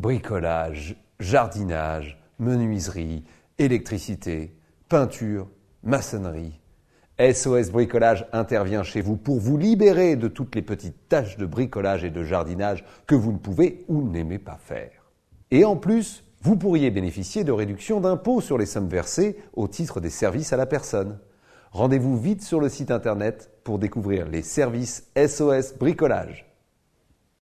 bricolage, jardinage, menuiserie, électricité, peinture, maçonnerie. SOS Bricolage intervient chez vous pour vous libérer de toutes les petites tâches de bricolage et de jardinage que vous ne pouvez ou n'aimez pas faire. Et en plus, vous pourriez bénéficier de réductions d'impôts sur les sommes versées au titre des services à la personne. Rendez-vous vite sur le site internet pour découvrir les services SOS Bricolage.